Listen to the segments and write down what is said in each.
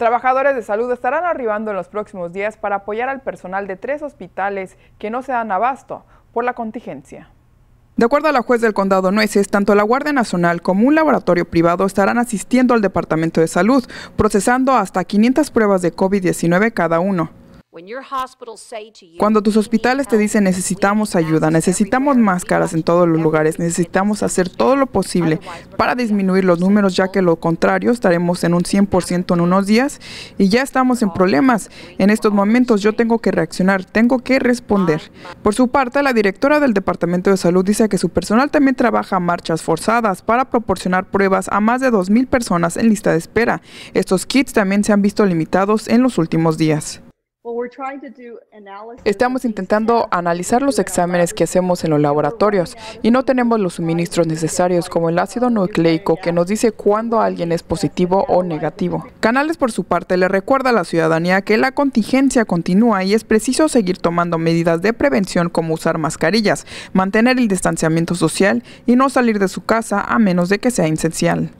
Trabajadores de salud estarán arribando en los próximos días para apoyar al personal de tres hospitales que no se dan abasto por la contingencia. De acuerdo a la juez del condado Nueces, tanto la Guardia Nacional como un laboratorio privado estarán asistiendo al Departamento de Salud, procesando hasta 500 pruebas de COVID-19 cada uno. Cuando tus hospitales te dicen necesitamos ayuda, necesitamos máscaras en todos los lugares, necesitamos hacer todo lo posible para disminuir los números, ya que lo contrario estaremos en un 100% en unos días y ya estamos en problemas. En estos momentos yo tengo que reaccionar, tengo que responder. Por su parte, la directora del Departamento de Salud dice que su personal también trabaja marchas forzadas para proporcionar pruebas a más de 2.000 personas en lista de espera. Estos kits también se han visto limitados en los últimos días. Estamos intentando analizar los exámenes que hacemos en los laboratorios y no tenemos los suministros necesarios como el ácido nucleico que nos dice cuándo alguien es positivo o negativo. Canales por su parte le recuerda a la ciudadanía que la contingencia continúa y es preciso seguir tomando medidas de prevención como usar mascarillas, mantener el distanciamiento social y no salir de su casa a menos de que sea esencial.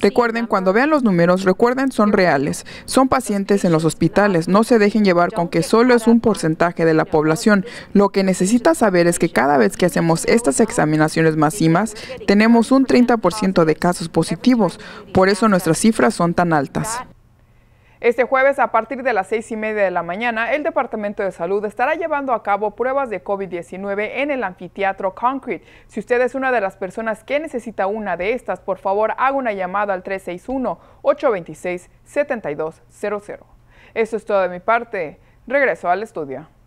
Recuerden, cuando vean los números, recuerden, son reales. Son pacientes en los hospitales. No se dejen llevar con que solo es un porcentaje de la población. Lo que necesita saber es que cada vez que hacemos estas examinaciones máximas, tenemos un 30% de casos positivos. Por eso nuestras cifras son tan altas. Este jueves, a partir de las seis y media de la mañana, el Departamento de Salud estará llevando a cabo pruebas de COVID-19 en el anfiteatro Concrete. Si usted es una de las personas que necesita una de estas, por favor haga una llamada al 361-826-7200. Eso es todo de mi parte. Regreso al estudio.